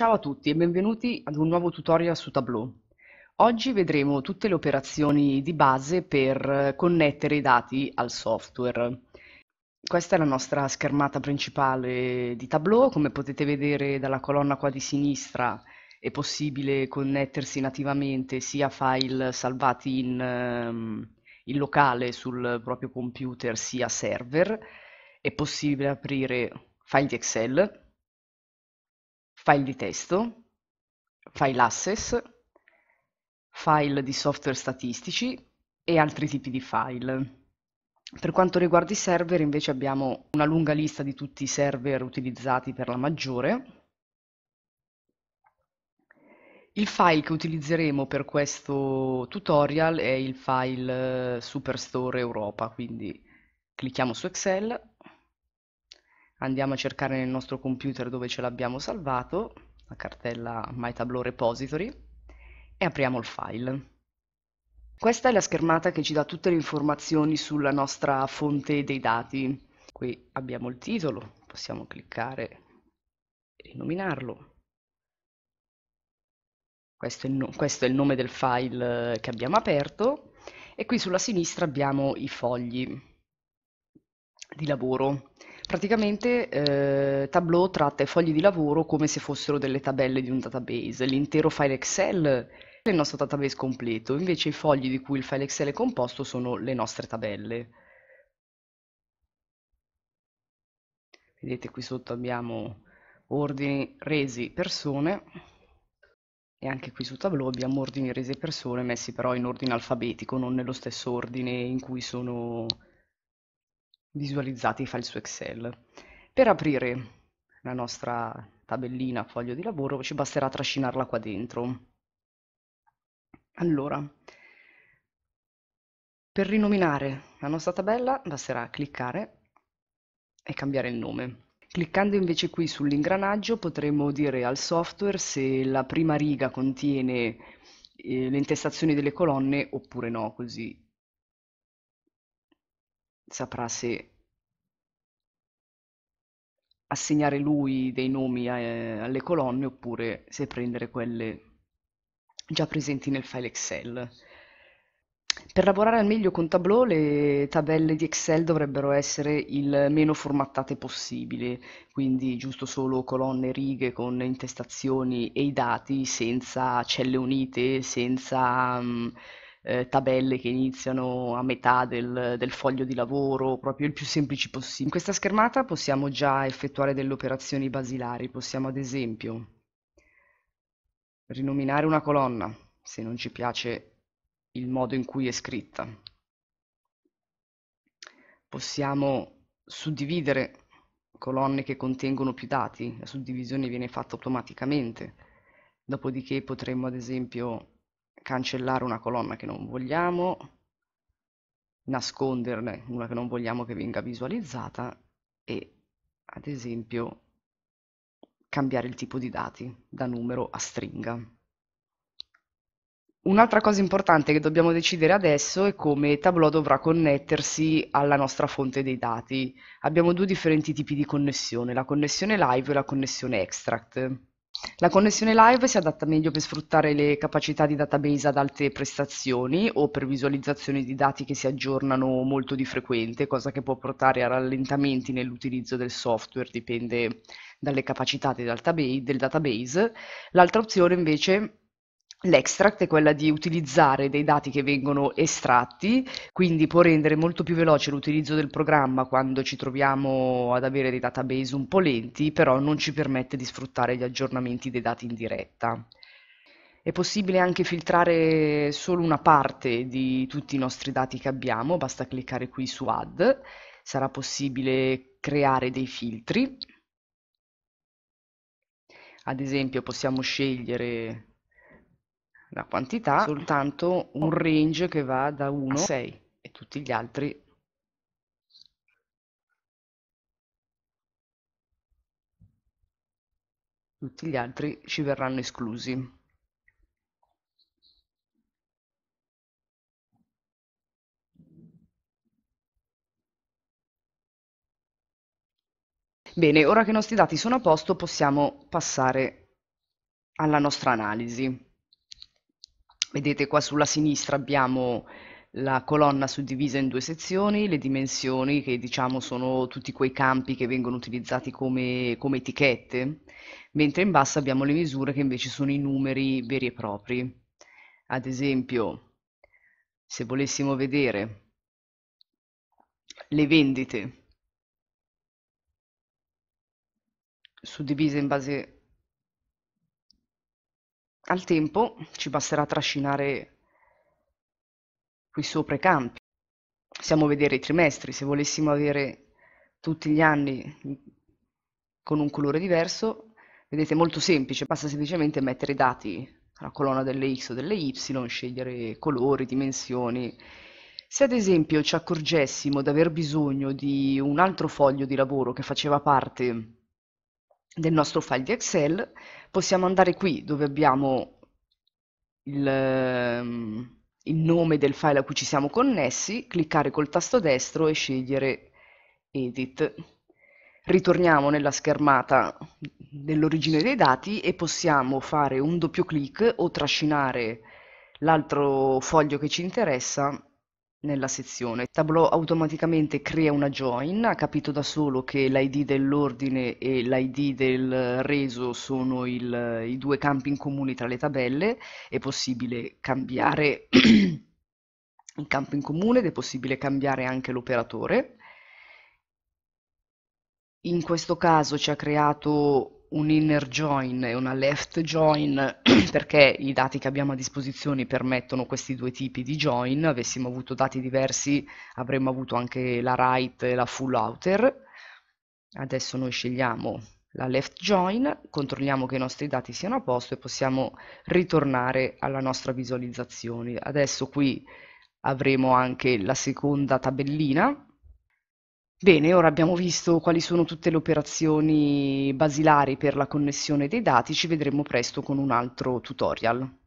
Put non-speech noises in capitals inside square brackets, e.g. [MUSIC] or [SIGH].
Ciao a tutti e benvenuti ad un nuovo tutorial su Tableau. Oggi vedremo tutte le operazioni di base per connettere i dati al software. Questa è la nostra schermata principale di Tableau, come potete vedere dalla colonna qua di sinistra è possibile connettersi nativamente sia file salvati in, ehm, in locale sul proprio computer sia server, è possibile aprire file di Excel file di testo, file access, file di software statistici e altri tipi di file. Per quanto riguarda i server invece abbiamo una lunga lista di tutti i server utilizzati per la maggiore. Il file che utilizzeremo per questo tutorial è il file eh, Superstore Europa, quindi clicchiamo su Excel andiamo a cercare nel nostro computer dove ce l'abbiamo salvato, la cartella My Tableau Repository, e apriamo il file. Questa è la schermata che ci dà tutte le informazioni sulla nostra fonte dei dati. Qui abbiamo il titolo, possiamo cliccare e rinominarlo. Questo è, no questo è il nome del file eh, che abbiamo aperto e qui sulla sinistra abbiamo i fogli di lavoro. Praticamente eh, Tableau tratta i fogli di lavoro come se fossero delle tabelle di un database. L'intero file Excel è il nostro database completo, invece i fogli di cui il file Excel è composto sono le nostre tabelle. Vedete qui sotto abbiamo ordini resi persone e anche qui su Tableau abbiamo ordini resi persone messi però in ordine alfabetico, non nello stesso ordine in cui sono visualizzati i file su Excel. Per aprire la nostra tabellina foglio di lavoro ci basterà trascinarla qua dentro. Allora, per rinominare la nostra tabella basterà cliccare e cambiare il nome. Cliccando invece qui sull'ingranaggio potremo dire al software se la prima riga contiene eh, le intestazioni delle colonne oppure no, così saprà se assegnare lui dei nomi a, eh, alle colonne oppure se prendere quelle già presenti nel file Excel. Per lavorare al meglio con Tableau le tabelle di Excel dovrebbero essere il meno formattate possibile, quindi giusto solo colonne, e righe con intestazioni e i dati senza celle unite, senza... Um, eh, tabelle che iniziano a metà del, del, foglio di lavoro, proprio il più semplice possibile. In questa schermata possiamo già effettuare delle operazioni basilari, possiamo ad esempio rinominare una colonna se non ci piace il modo in cui è scritta. Possiamo suddividere colonne che contengono più dati, la suddivisione viene fatta automaticamente. Dopodiché potremmo ad esempio cancellare una colonna che non vogliamo, nasconderne una che non vogliamo che venga visualizzata e ad esempio cambiare il tipo di dati da numero a stringa. Un'altra cosa importante che dobbiamo decidere adesso è come Tableau dovrà connettersi alla nostra fonte dei dati. Abbiamo due differenti tipi di connessione, la connessione live e la connessione extract. La connessione live si adatta meglio per sfruttare le capacità di database ad alte prestazioni o per visualizzazioni di dati che si aggiornano molto di frequente, cosa che può portare a rallentamenti nell'utilizzo del software, dipende dalle capacità del database. L'altra opzione invece L'extract è quella di utilizzare dei dati che vengono estratti, quindi può rendere molto più veloce l'utilizzo del programma quando ci troviamo ad avere dei database un po' lenti, però non ci permette di sfruttare gli aggiornamenti dei dati in diretta. È possibile anche filtrare solo una parte di tutti i nostri dati che abbiamo, basta cliccare qui su Add, sarà possibile creare dei filtri. Ad esempio possiamo scegliere la quantità, soltanto un oh. range che va da 1 a 6 e tutti gli altri tutti gli altri ci verranno esclusi. Bene, ora che i nostri dati sono a posto possiamo passare alla nostra analisi. Vedete qua sulla sinistra abbiamo la colonna suddivisa in due sezioni, le dimensioni che diciamo sono tutti quei campi che vengono utilizzati come, come etichette, mentre in basso abbiamo le misure che invece sono i numeri veri e propri. Ad esempio, se volessimo vedere le vendite suddivise in base al tempo ci basterà trascinare qui sopra i campi. Possiamo vedere i trimestri, se volessimo avere tutti gli anni con un colore diverso, vedete è molto semplice, basta semplicemente mettere i dati alla colonna delle X o delle Y, scegliere colori, dimensioni. Se ad esempio ci accorgessimo di aver bisogno di un altro foglio di lavoro che faceva parte del nostro file di Excel, possiamo andare qui dove abbiamo il, ehm, il nome del file a cui ci siamo connessi, cliccare col tasto destro e scegliere Edit. Ritorniamo nella schermata dell'origine dei dati e possiamo fare un doppio clic o trascinare l'altro foglio che ci interessa nella sezione. Tableau automaticamente crea una join, ha capito da solo che l'id dell'ordine e l'id del reso sono il, i due campi in comune tra le tabelle, è possibile cambiare [CLEARS THROAT] il campo in comune ed è possibile cambiare anche l'operatore. In questo caso ci ha creato un inner join e una left join [CLEARS THROAT] perché i dati che abbiamo a disposizione permettono questi due tipi di join, avessimo avuto dati diversi avremmo avuto anche la right e la full outer, adesso noi scegliamo la left join, controlliamo che i nostri dati siano a posto e possiamo ritornare alla nostra visualizzazione. Adesso qui avremo anche la seconda tabellina Bene, ora abbiamo visto quali sono tutte le operazioni basilari per la connessione dei dati, ci vedremo presto con un altro tutorial.